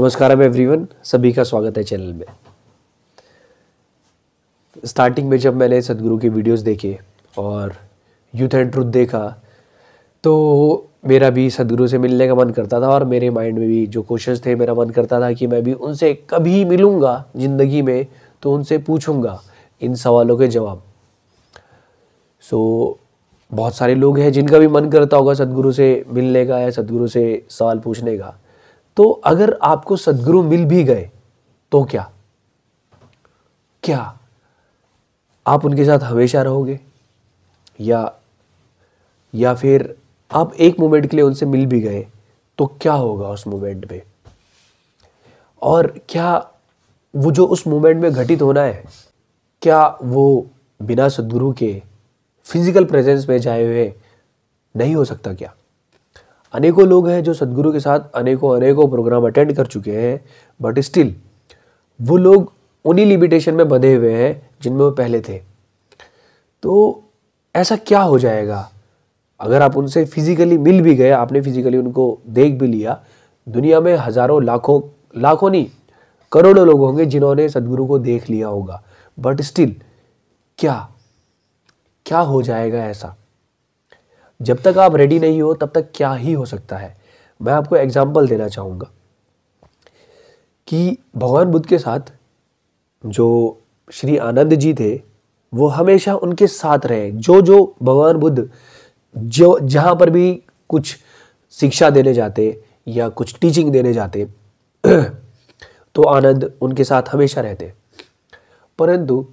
नमस्कार एवरीवन सभी का स्वागत है चैनल में स्टार्टिंग में जब मैंने सदगुरु के वीडियोस देखे और यूथ एंड ट्रुथ देखा तो मेरा भी सदगुरु से मिलने का मन करता था और मेरे माइंड में भी जो क्वेश्चंस थे मेरा मन करता था कि मैं भी उनसे कभी मिलूँगा ज़िंदगी में तो उनसे पूछूँगा इन सवालों के जवाब सो so, बहुत सारे लोग हैं जिनका भी मन करता होगा सदगुरु से मिलने का या सदगुरु से सवाल पूछने का तो अगर आपको सदगुरु मिल भी गए तो क्या क्या आप उनके साथ हमेशा रहोगे या या फिर आप एक मोमेंट के लिए उनसे मिल भी गए तो क्या होगा उस मोमेंट में और क्या वो जो उस मोमेंट में घटित होना है क्या वो बिना सदगुरु के फिजिकल प्रेजेंस में जाए हुए नहीं हो सकता क्या अनेकों लोग हैं जो सदगुरु के साथ अनेकों अनेकों प्रोग्राम अटेंड कर चुके हैं बट स्टिल वो लोग उन्हीं लिमिटेशन में बंधे हुए हैं जिनमें वो पहले थे तो ऐसा क्या हो जाएगा अगर आप उनसे फिजिकली मिल भी गए आपने फिजिकली उनको देख भी लिया दुनिया में हज़ारों लाखों लाखों नहीं करोड़ों लोग होंगे जिन्होंने सदगुरु को देख लिया होगा बट स्टिल क्या क्या हो जाएगा ऐसा जब तक आप रेडी नहीं हो तब तक क्या ही हो सकता है मैं आपको एग्जाम्पल देना चाहूँगा कि भगवान बुद्ध के साथ जो श्री आनंद जी थे वो हमेशा उनके साथ रहे जो जो भगवान बुद्ध जो जहाँ पर भी कुछ शिक्षा देने जाते या कुछ टीचिंग देने जाते तो आनंद उनके साथ हमेशा रहते परंतु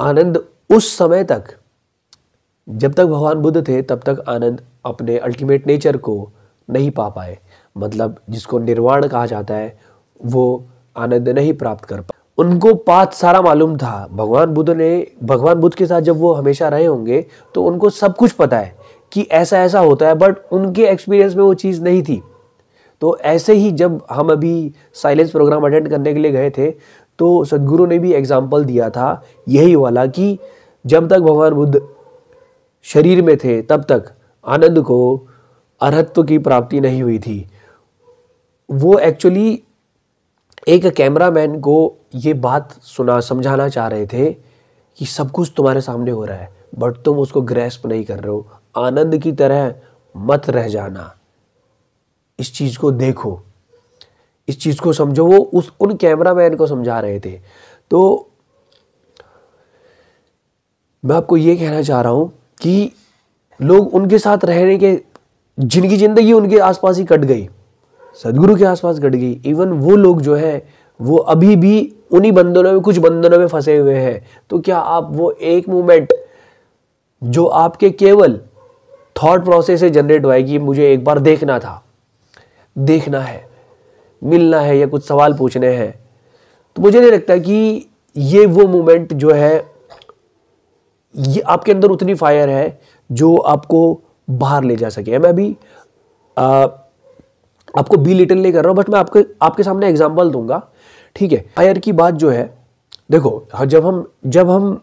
आनंद उस समय तक जब तक भगवान बुद्ध थे तब तक आनंद अपने अल्टीमेट नेचर को नहीं पा पाए मतलब जिसको निर्वाण कहा जाता है वो आनंद नहीं प्राप्त कर पाए उनको पाथ सारा मालूम था भगवान बुद्ध ने भगवान बुद्ध के साथ जब वो हमेशा रहे होंगे तो उनको सब कुछ पता है कि ऐसा ऐसा होता है बट उनके एक्सपीरियंस में वो चीज़ नहीं थी तो ऐसे ही जब हम अभी साइलेंस प्रोग्राम अटेंड करने के लिए गए थे तो सदगुरु ने भी एग्जाम्पल दिया था यही वाला कि जब तक भगवान बुद्ध शरीर में थे तब तक आनंद को अर्हत्व की प्राप्ति नहीं हुई थी वो एक्चुअली एक कैमरामैन को ये बात सुना समझाना चाह रहे थे कि सब कुछ तुम्हारे सामने हो रहा है बट तुम उसको ग्रेस्प नहीं कर रहे हो आनंद की तरह मत रह जाना इस चीज़ को देखो इस चीज़ को समझो वो उस उन कैमरामैन को समझा रहे थे तो मैं आपको ये कहना चाह रहा हूं कि लोग उनके साथ रहने के जिनकी ज़िंदगी उनके आसपास ही कट गई सदगुरु के आसपास कट गई इवन वो लोग जो है वो अभी भी उन्हीं बंधनों में कुछ बंधनों में फंसे हुए हैं तो क्या आप वो एक मोमेंट जो आपके केवल थॉट प्रोसेस से जनरेट हुआ कि मुझे एक बार देखना था देखना है मिलना है या कुछ सवाल पूछने हैं तो मुझे नहीं लगता कि ये वो मोमेंट जो है ये आपके अंदर उतनी फायर है जो आपको बाहर ले जा सके मैं अभी आपको बी लिटिल नहीं कर रहा हूँ बट मैं आपके आपके सामने एग्जाम्पल दूंगा ठीक है फायर की बात जो है देखो हाँ, जब हम जब हम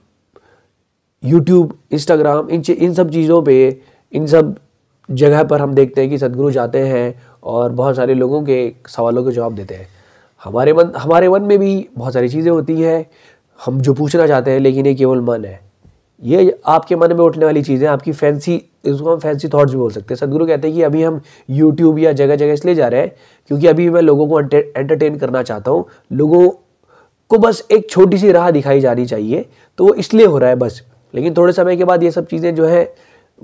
यूट्यूब इंस्टाग्राम इन इन सब चीज़ों पे इन सब जगह पर हम देखते हैं कि सदगुरु जाते हैं और बहुत सारे लोगों के सवालों के जवाब देते हैं हमारे मन हमारे मन में भी बहुत सारी चीज़ें होती हैं हम जो पूछना चाहते हैं लेकिन ये केवल मन है ये आपके मन में उठने वाली चीज़ें आपकी फैंसी इसको हम फैंसी थॉट्स भी बोल सकते हैं सदगुरु कहते हैं कि अभी हम यूट्यूब या जगह जगह इसलिए जा रहे हैं क्योंकि अभी मैं लोगों को एंटरटेन करना चाहता हूँ लोगों को बस एक छोटी सी राह दिखाई जानी चाहिए तो वो इसलिए हो रहा है बस लेकिन थोड़े समय के बाद ये सब चीज़ें जो है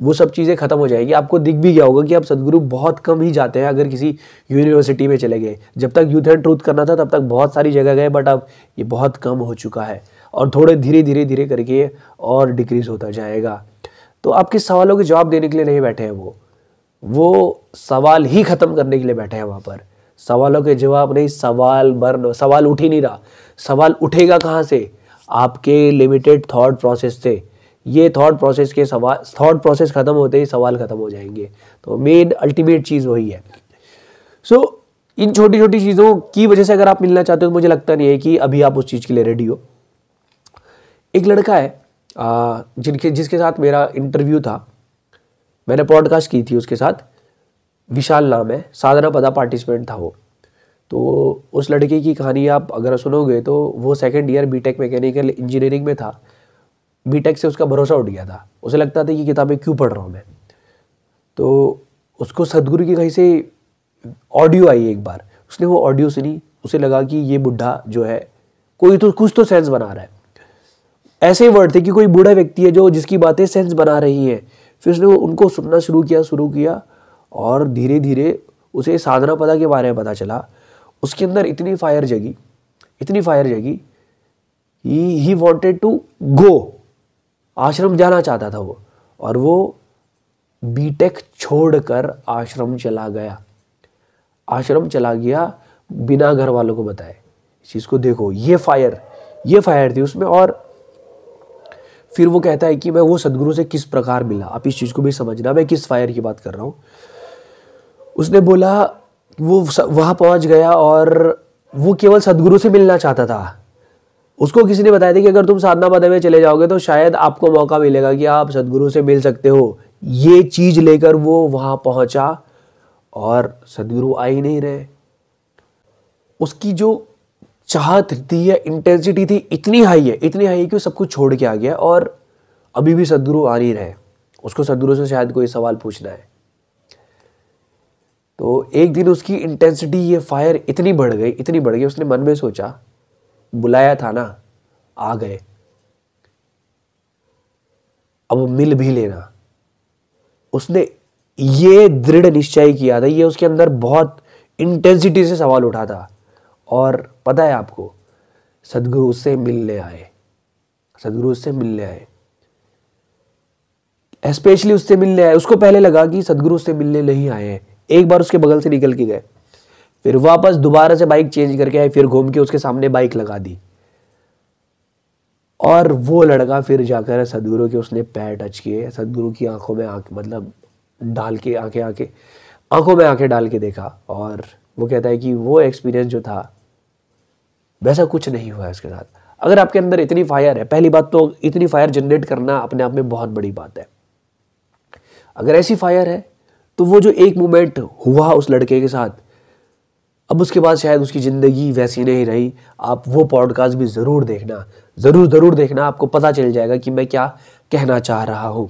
वो सब चीज़ें ख़त्म हो जाएगी आपको दिख भी गया होगा कि आप सदगुरु बहुत कम ही जाते हैं अगर किसी यूनिवर्सिटी में चले गए जब तक यूथ एंड ट्रूथ करना था तब तक बहुत सारी जगह गए बट अब ये बहुत कम हो चुका है और थोड़े धीरे धीरे धीरे करके और डिक्रीज़ होता जाएगा तो आप किस सवालों के जवाब देने के लिए नहीं बैठे हैं वो वो सवाल ही ख़त्म करने के लिए बैठे हैं वहाँ पर सवालों के जवाब नहीं सवाल बर्न सवाल उठ ही नहीं रहा सवाल उठेगा कहाँ से आपके लिमिटेड थॉट प्रोसेस से ये थॉट प्रोसेस के सवाल थॉट प्रोसेस ख़त्म होते ही सवाल ख़त्म हो जाएंगे तो मेन अल्टीमेट चीज़ वही है सो so, इन छोटी छोटी चीज़ों की वजह से अगर आप मिलना चाहते हो तो मुझे लगता नहीं है कि अभी आप उस चीज़ के लिए रेडी हो एक लड़का है जिनके जिसके साथ मेरा इंटरव्यू था मैंने पॉडकास्ट की थी उसके साथ विशाल नाम है साधना पदा पार्टिसिपेंट था वो तो उस लड़के की कहानी आप अगर सुनोगे तो वो second year BTech mechanical engineering में था बीटेक से उसका भरोसा उठ गया था उसे लगता था कि किताबें क्यों पढ़ रहा हूँ मैं तो उसको सदगुरु की कहीं से ऑडियो आई एक बार उसने वो ऑडियो सुनी उसे लगा कि ये बुढ़ा जो है कोई तो कुछ तो सेंस बना रहा है ऐसे वर्ड थे कि कोई बूढ़ा व्यक्ति है जो जिसकी बातें सेंस बना रही है फिर उसने वो उनको सुनना शुरू किया शुरू किया और धीरे धीरे उसे साधना पदा के बारे में पता चला उसके अंदर इतनी फायर जगी इतनी फायर जगी ही वॉन्टेड टू गो आश्रम जाना चाहता था वो और वो बीटेक छोड़कर आश्रम चला गया आश्रम चला गया बिना घर वालों को बताए इस चीज़ को देखो ये फायर ये फायर थी उसमें और फिर वो कहता है कि मैं वो सदगुरु से किस प्रकार मिला आप इस चीज़ को भी समझना मैं किस फायर की बात कर रहा हूँ उसने बोला वो वहाँ पहुँच गया और वो केवल सदगुरु से मिलना चाहता था उसको किसी ने बताया था कि अगर तुम साधना पद में चले जाओगे तो शायद आपको मौका मिलेगा कि आप सदगुरु से मिल सकते हो ये चीज लेकर वो वहां पहुंचा और सदगुरु आ ही नहीं रहे उसकी जो चाहत थी या इंटेंसिटी थी इतनी हाई है इतनी हाई है कि वो सब कुछ छोड़ के आ गया और अभी भी सदगुरु आ नहीं रहे उसको सदगुरु से शायद कोई सवाल पूछना है तो एक दिन उसकी इंटेंसिटी ये फायर इतनी बढ़ गई इतनी बढ़ गई उसने मन में सोचा बुलाया था ना आ गए अब मिल भी लेना उसने ये दृढ़ निश्चय किया था ये उसके अंदर बहुत इंटेंसिटी से सवाल उठा था और पता है आपको सदगुरु उससे मिलने आए सदगुरु उससे मिलने आए स्पेशली उससे मिलने आए उसको पहले लगा कि सदगुरु उससे मिलने नहीं आए हैं एक बार उसके बगल से निकल के गए फिर वापस दोबारा से बाइक चेंज करके आए फिर घूम के उसके सामने बाइक लगा दी और वो लड़का फिर जाकर सदगुरु के उसने पैर टच किए सदगुरु की आंखों में आंख मतलब डाल के आंखें आंखें आंखों में आंखें डाल के देखा और वो कहता है कि वो एक्सपीरियंस जो था वैसा कुछ नहीं हुआ उसके साथ अगर आपके अंदर इतनी फायर है पहली बात तो इतनी फायर जनरेट करना अपने आप में बहुत बड़ी बात है अगर ऐसी फायर है तो वो जो एक मोमेंट हुआ उस लड़के के साथ अब उसके बाद शायद उसकी ज़िंदगी वैसी नहीं रही आप वो पॉडकास्ट भी ज़रूर देखना ज़रूर ज़रूर देखना आपको पता चल जाएगा कि मैं क्या कहना चाह रहा हूँ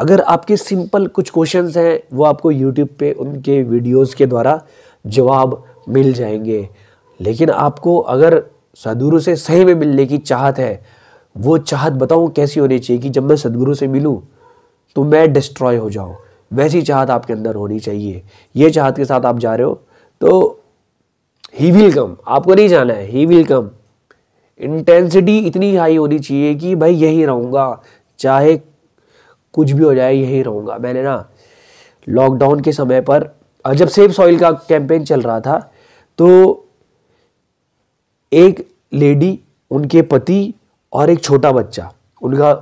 अगर आपके सिंपल कुछ क्वेश्चंस हैं वो आपको यूट्यूब पे उनके वीडियोस के द्वारा जवाब मिल जाएंगे लेकिन आपको अगर सदगुरु से सही में मिलने की चाहत है वो चाहत बताऊँ कैसी होनी चाहिए कि जब मैं सदगुरु से मिलूँ तो मैं डिस्ट्रॉय हो जाऊँ वैसी चाहत आपके अंदर होनी चाहिए ये चाहत के साथ आप जा रहे हो तो ही विल कम आपको नहीं जाना है ही विल कम इंटेंसिटी इतनी हाई होनी चाहिए कि भाई यही रहूँगा चाहे कुछ भी हो जाए यही रहूँगा मैंने ना लॉकडाउन के समय पर जब सेफ सॉइल का कैंपेन चल रहा था तो एक लेडी उनके पति और एक छोटा बच्चा उनका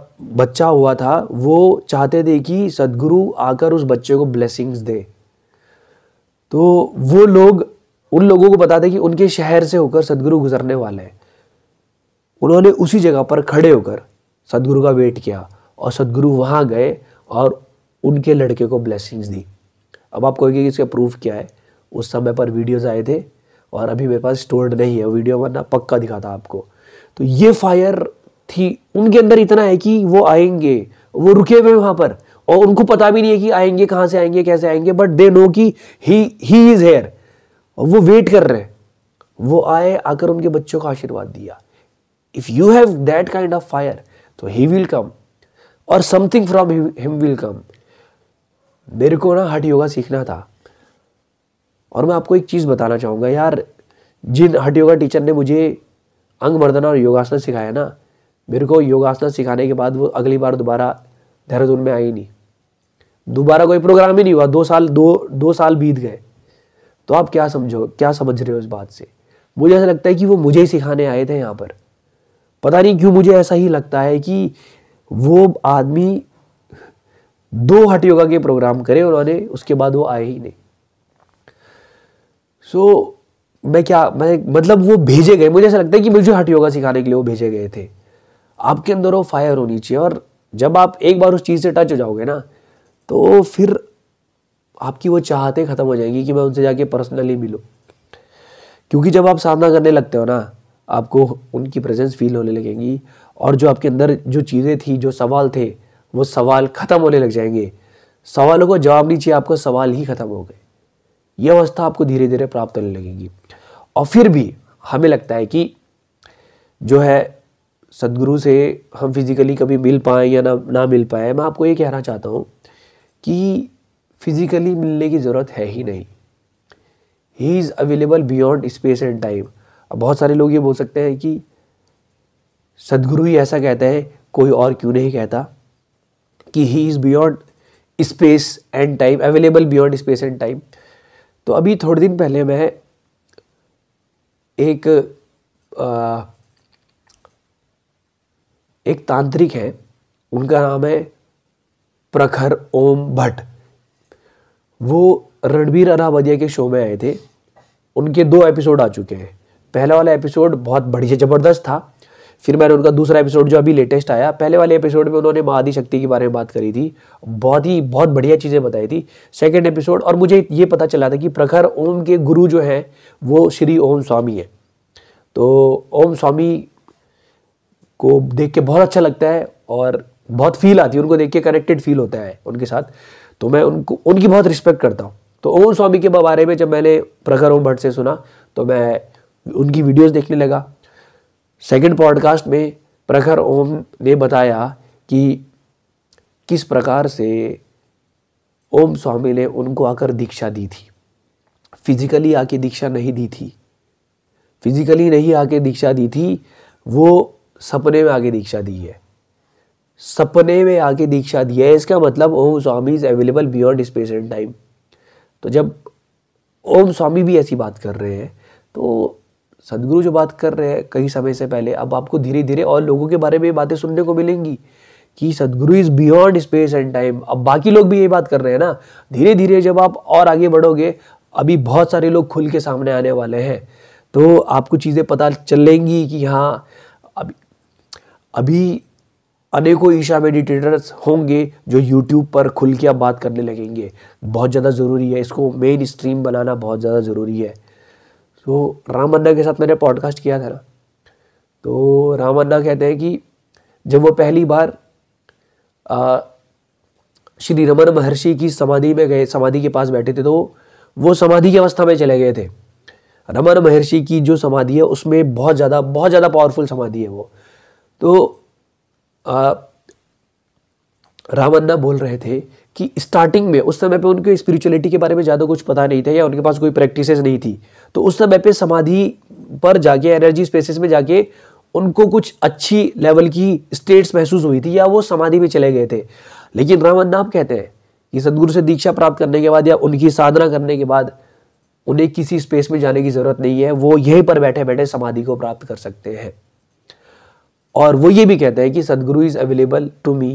बच्चा हुआ था वो चाहते थे कि सदगुरु आकर उस बच्चे को ब्लेसिंग्स दे तो वो लोग उन लोगों को बता दें कि उनके शहर से होकर सदगुरु गुजरने वाले हैं उन्होंने उसी जगह पर खड़े होकर सदगुरु का वेट किया और सदगुरु वहाँ गए और उनके लड़के को ब्लेसिंग्स दी अब आप कहोगे कि इसका प्रूफ क्या है उस समय पर वीडियोज़ आए थे और अभी मेरे पास स्टोर्ड नहीं है वीडियो वरना पक्का दिखाता आपको तो ये फायर थी उनके अंदर इतना है कि वो आएंगे वो रुके हुए वहाँ पर और उनको पता भी नहीं है कि आएंगे कहाँ से आएंगे कैसे आएंगे बट दे नो कि ही ही इज़ हेयर और वो वेट कर रहे हैं वो आए आकर उनके बच्चों का आशीर्वाद दिया if you have that kind of fire तो ही विल कम और something from him will come मेरे को ना हट योगा सीखना था और मैं आपको एक चीज़ बताना चाहूँगा यार जिन हट योगा टीचर ने मुझे अंग मर्दना और योगासना सिखाया ना मेरे को योगासन सिखाने के बाद वो अगली बार दोबारा देहरादून में आई नहीं दोबारा कोई प्रोग्राम ही नहीं हुआ दो साल दो दो साल बीत गए तो आप क्या समझो क्या समझ रहे हो इस बात से मुझे ऐसा लगता है कि वो मुझे ही सिखाने आए थे यहाँ पर पता नहीं क्यों मुझे ऐसा ही लगता है कि वो आदमी दो हट योगा के प्रोग्राम करे उन्होंने उसके बाद वो आए ही नहीं सो so, मैं क्या मैं मतलब वो भेजे गए मुझे ऐसा लगता है कि मुझे हट योगा सिखाने के लिए वो भेजे गए थे आपके अंदर वो फायर होनी चाहिए और जब आप एक बार उस चीज़ से टच हो जाओगे ना तो फिर आपकी वो चाहते ख़त्म हो जाएगी कि मैं उनसे जाके पर्सनली मिलूँ क्योंकि जब आप सामना करने लगते हो ना आपको उनकी प्रेजेंस फील होने लगेंगी और जो आपके अंदर जो चीज़ें थी जो सवाल थे वो सवाल ख़त्म होने लग जाएंगे सवालों को जवाब नहीं चाहिए आपको सवाल ही ख़त्म हो गए ये अवस्था आपको धीरे धीरे प्राप्त होने लगेगी और फिर भी हमें लगता है कि जो है सदगुरु से हम फिज़िकली कभी मिल पाए या ना ना मिल पाए मैं आपको ये कहना चाहता हूँ कि फिज़िकली मिलने की ज़रूरत है ही नहीं he is available beyond space and time अब बहुत सारे लोग ये बोल सकते हैं कि सदगुरु ही ऐसा कहते हैं कोई और क्यों नहीं कहता कि he is beyond space and time available beyond space and time तो अभी थोड़े दिन पहले मैं एक आ, एक तांत्रिक है उनका नाम है प्रखर ओम भट्ट वो रणबीर अनावदिया के शो में आए थे उनके दो एपिसोड आ चुके हैं पहला वाला एपिसोड बहुत बढ़िया ज़बरदस्त था फिर मैंने उनका दूसरा एपिसोड जो अभी लेटेस्ट आया पहले वाले एपिसोड में उन्होंने माँ शक्ति के बारे में बात करी थी बहुत ही बहुत बढ़िया चीज़ें बताई थी सेकेंड एपिसोड और मुझे ये पता चला था कि प्रखर ओम के गुरु जो हैं वो श्री ओम स्वामी हैं तो ओम स्वामी को देख के बहुत अच्छा लगता है और बहुत फील आती है उनको देख के कनेक्टेड फील होता है उनके साथ तो मैं उनको उनकी बहुत रिस्पेक्ट करता हूँ तो ओम स्वामी के बारे में जब मैंने प्रखर ओम भट्ट से सुना तो मैं उनकी वीडियोस देखने लगा सेकंड पॉडकास्ट में प्रखर ओम ने बताया कि किस प्रकार से ओम स्वामी ने उनको आकर दीक्षा दी थी फिजिकली आके दीक्षा नहीं दी थी फिजिकली नहीं आके दीक्षा दी थी वो सपने में आके दीक्षा दी है सपने में आके दीक्षा दिया है इसका मतलब Om Swami is available beyond space and time तो जब ओम स्वामी भी ऐसी बात कर रहे हैं तो सदगुरु जो बात कर रहे हैं कई समय से पहले अब आपको धीरे धीरे और लोगों के बारे में बातें सुनने को मिलेंगी कि Sadhguru is beyond space and time अब बाकी लोग भी ये बात कर रहे हैं ना धीरे धीरे जब आप और आगे बढ़ोगे अभी बहुत सारे लोग खुल के सामने आने वाले हैं तो आपको चीज़ें पता चलेंगी कि हाँ अभी अभी अनेकों ईशा मेडिटेटर्स होंगे जो यूट्यूब पर खुल के अब बात करने लगेंगे बहुत ज़्यादा ज़रूरी है इसको मेन स्ट्रीम बनाना बहुत ज़्यादा ज़रूरी है तो राम अन्ना के साथ मैंने पॉडकास्ट किया था ना तो राम अन्ना कहते हैं कि जब वो पहली बार आ, श्री रमन महर्षि की समाधि में गए समाधि के पास बैठे थे तो वो समाधि की अवस्था में चले गए थे रमन महर्षि की जो समाधि है उसमें बहुत ज़्यादा बहुत ज़्यादा पावरफुल समाधि है वो तो रामन्ना बोल रहे थे कि स्टार्टिंग में उस समय पे उनके स्पिरिचुअलिटी के बारे में ज़्यादा कुछ पता नहीं था या उनके पास कोई प्रैक्टिसेस नहीं थी तो उस समय पे समाधि पर जाके एनर्जी स्पेसेस में जाके उनको कुछ अच्छी लेवल की स्टेट्स महसूस हुई थी या वो समाधि में चले गए थे लेकिन रामन्ना आप कहते हैं कि सदगुरु से दीक्षा प्राप्त करने के बाद या उनकी साधना करने के बाद उन्हें किसी स्पेस में जाने की ज़रूरत नहीं है वो यहीं पर बैठे बैठे समाधि को प्राप्त कर सकते हैं और वो ये भी कहते हैं कि Sadhguru is available to me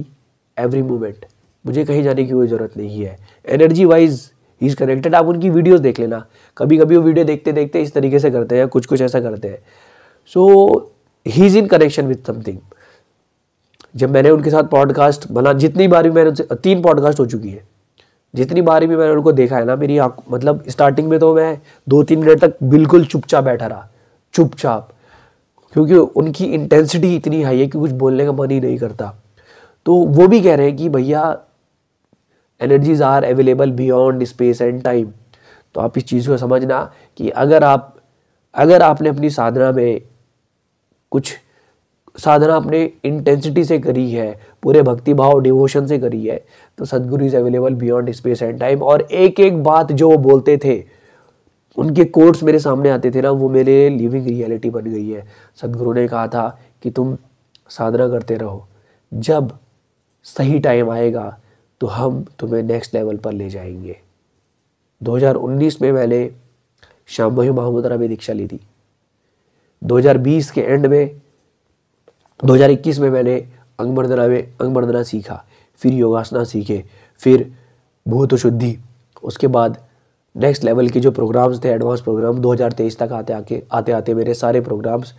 every moment मुझे कहीं जाने की कोई ज़रूरत नहीं है एनर्जी वाइज इज़ कनेक्टेड आप उनकी वीडियोस देख लेना कभी कभी वो वीडियो देखते देखते इस तरीके से करते हैं कुछ कुछ ऐसा करते हैं so he is in connection with something जब मैंने उनके साथ पॉडकास्ट बना जितनी बार भी मैंने उनसे तीन पॉडकास्ट हो चुकी है जितनी बार भी मैंने उनको देखा है ना मेरी आँख मतलब स्टार्टिंग में तो मैं दो तीन मिनट तक बिल्कुल चुपचाप बैठा रहा चुपचाप क्योंकि उनकी इंटेंसिटी इतनी हाई है कि कुछ बोलने का मन ही नहीं करता तो वो भी कह रहे हैं कि भैया energies are available beyond space and time तो आप इस चीज़ को समझना कि अगर आप अगर आपने अपनी साधना में कुछ साधना अपने इंटेंसिटी से करी है पूरे भक्ति भाव डिवोशन से करी है तो Sadhguru is available beyond space and time और एक एक बात जो वो बोलते थे उनके कोर्ट्स मेरे सामने आते थे ना वो मेरे लिविंग रियलिटी बन गई है सदगुरु ने कहा था कि तुम साधना करते रहो जब सही टाइम आएगा तो हम तुम्हें नेक्स्ट लेवल पर ले जाएंगे 2019 में मैंने भाई महामुद्रा में दीक्षा ली थी 2020 के एंड में 2021 में मैंने अंगमर्दना में अंगमर्दना सीखा फिर योगासना सीखे फिर भूत शुद्धि उसके बाद नेक्स्ट लेवल के जो प्रोग्राम्स थे एडवांस प्रोग्राम 2023 तक आते आके आते आते मेरे सारे प्रोग्राम्स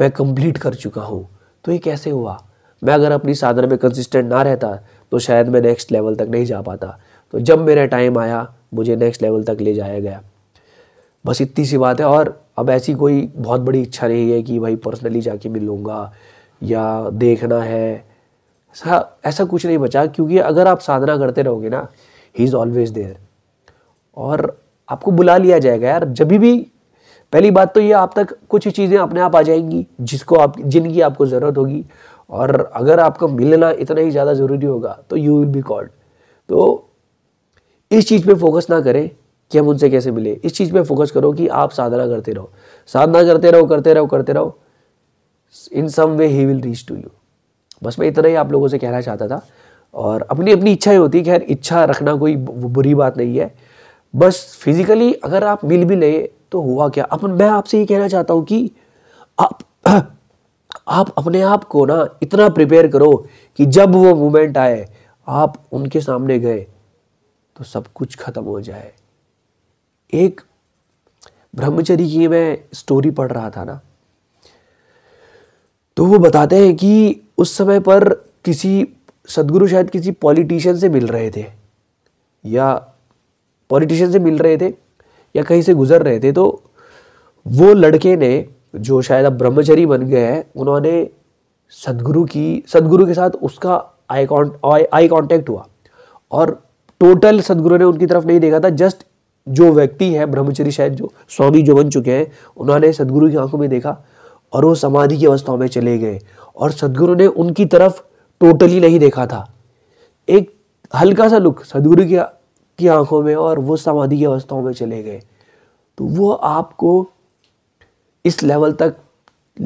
मैं कंप्लीट कर चुका हूँ तो ये कैसे हुआ मैं अगर अपनी साधना में कंसिस्टेंट ना रहता तो शायद मैं नेक्स्ट लेवल तक नहीं जा पाता तो जब मेरा टाइम आया मुझे नेक्स्ट लेवल तक ले जाया गया बस इतनी सी बात है और अब ऐसी कोई बहुत बड़ी इच्छा नहीं है कि भाई पर्सनली जाके मिलूँगा या देखना है ऐसा कुछ नहीं बचा क्योंकि अगर आप साधना करते रहोगे ना ही इज़ ऑलवेज देयर और आपको बुला लिया जाएगा यार जब भी पहली बात तो ये आप तक कुछ ही चीज़ें अपने आप आ जाएंगी जिसको आप जिनकी आपको ज़रूरत होगी और अगर आपका मिलना इतना ही ज़्यादा ज़रूरी होगा तो यू विल बी कॉल्ड तो इस चीज़ पे फोकस ना करें कि हम उनसे कैसे मिले इस चीज़ पे फोकस करो कि आप साधना करते रहो साधना करते रहो करते रहो करते रहो in some way he will reach to you बस मैं इतना ही आप लोगों से कहना चाहता था और अपनी अपनी इच्छा ही होती है खैर इच्छा रखना कोई बुरी बात नहीं है बस फिज़िकली अगर आप मिल भी ले तो हुआ क्या अपन मैं आपसे ये कहना चाहता हूँ कि आप आप अपने आप को ना इतना प्रिपेयर करो कि जब वो मोमेंट आए आप उनके सामने गए तो सब कुछ ख़त्म हो जाए एक ब्रह्मचरी की मैं स्टोरी पढ़ रहा था ना तो वो बताते हैं कि उस समय पर किसी सदगुरु शायद किसी पॉलिटिशियन से मिल रहे थे या पॉलिटिशियन से मिल रहे थे या कहीं से गुजर रहे थे तो वो लड़के ने जो शायद अब ब्रह्मचरी बन गए हैं उन्होंने सदगुरु की सदगुरु के साथ उसका आई कॉन्ट आई कॉन्टैक्ट हुआ और टोटल सदगुरु ने उनकी तरफ नहीं देखा था जस्ट जो व्यक्ति है ब्रह्मचरी शायद जो स्वामी जो बन चुके हैं उन्होंने सदगुरु की आंखों में देखा और वो समाधि की अवस्थाओं में चले गए और सदगुरु ने उनकी तरफ टोटली नहीं देखा था एक हल्का सा लुक सदगुरु की की आंखों में और वो समाधि की अवस्थाओं में चले गए तो वो आपको इस लेवल तक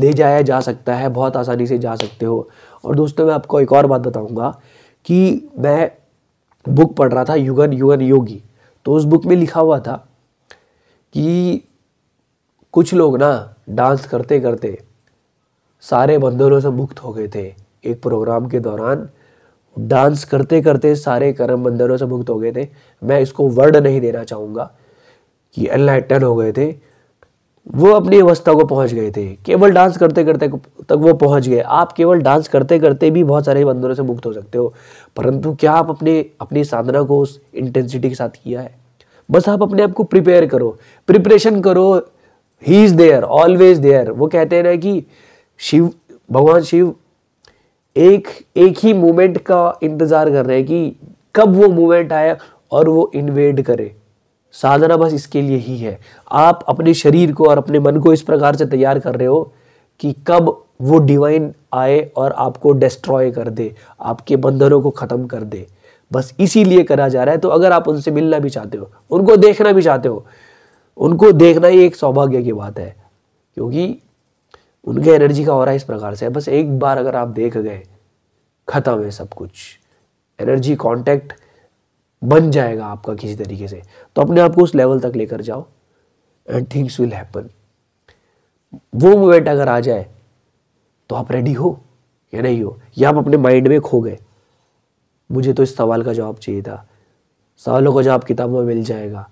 ले जाया जा सकता है बहुत आसानी से जा सकते हो और दोस्तों मैं आपको एक और बात बताऊंगा कि मैं बुक पढ़ रहा था युगन युगन योगी तो उस बुक में लिखा हुआ था कि कुछ लोग ना डांस करते करते सारे बंधनों से मुक्त हो गए थे एक प्रोग्राम के दौरान डांस करते करते सारे कर्म बंधनों से मुक्त हो गए थे मैं इसको वर्ड नहीं देना चाहूँगा कि एनलाइटन हो गए थे वो अपनी अवस्था को पहुंच गए थे केवल डांस करते करते तक वो पहुंच गए आप केवल डांस करते करते भी बहुत सारे बंधनों से मुक्त हो सकते हो परंतु क्या आप अपने अपनी साधना को उस इंटेंसिटी के साथ किया है बस आप अपने आप को प्रिपेयर करो प्रिपरेशन करो he is there always there वो कहते हैं ना कि शिव भगवान शिव एक एक ही मोमेंट का इंतज़ार कर रहे हैं कि कब वो मोमेंट आए और वो इन्वेड करे साधना बस इसके लिए ही है आप अपने शरीर को और अपने मन को इस प्रकार से तैयार कर रहे हो कि कब वो डिवाइन आए और आपको डिस्ट्रॉय कर दे आपके बंधनों को ख़त्म कर दे बस इसीलिए करा जा रहा है तो अगर आप उनसे मिलना भी चाहते हो उनको देखना भी चाहते हो उनको देखना ही एक सौभाग्य की बात है क्योंकि उनके एनर्जी का और इस प्रकार से है बस एक बार अगर आप देख गए ख़त्म है सब कुछ एनर्जी कॉन्टेक्ट बन जाएगा आपका किसी तरीके से तो अपने आप को उस लेवल तक लेकर जाओ एंड थिंग्स विल हैपन वो मोमेंट अगर आ जाए तो आप रेडी हो या नहीं हो या आप अपने माइंड में खो गए मुझे तो इस सवाल का जवाब चाहिए था सवालों का जवाब किताबों में मिल जाएगा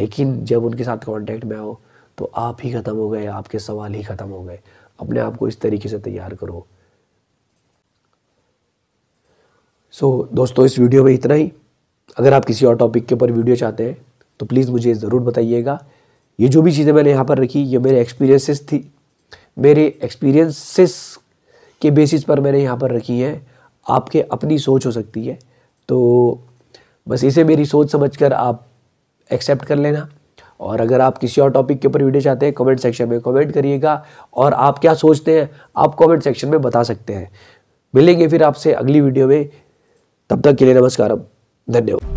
लेकिन जब उनके साथ कांटेक्ट में आओ तो आप ही ख़त्म हो गए आपके सवाल ही ख़त्म हो गए अपने आप को इस तरीके से तैयार करो सो so, दोस्तों इस वीडियो में इतना ही अगर आप किसी और टॉपिक के ऊपर वीडियो चाहते हैं तो प्लीज़ मुझे ज़रूर बताइएगा ये जो भी चीज़ें मैंने यहाँ पर रखी ये मेरे एक्सपीरियंसेस थी मेरे एक्सपीरियंसेस के बेसिस पर मैंने यहाँ पर रखी है आपके अपनी सोच हो सकती है तो बस इसे मेरी सोच समझकर आप एक्सेप्ट कर लेना और अगर आप किसी और टॉपिक के ऊपर वीडियो चाहते हैं कमेंट सेक्शन में कमेंट करिएगा और आप क्या सोचते हैं आप कमेंट सेक्शन में बता सकते हैं मिलेंगे फिर आपसे अगली वीडियो में तब तक के लिए नमस्कार धन्यवाद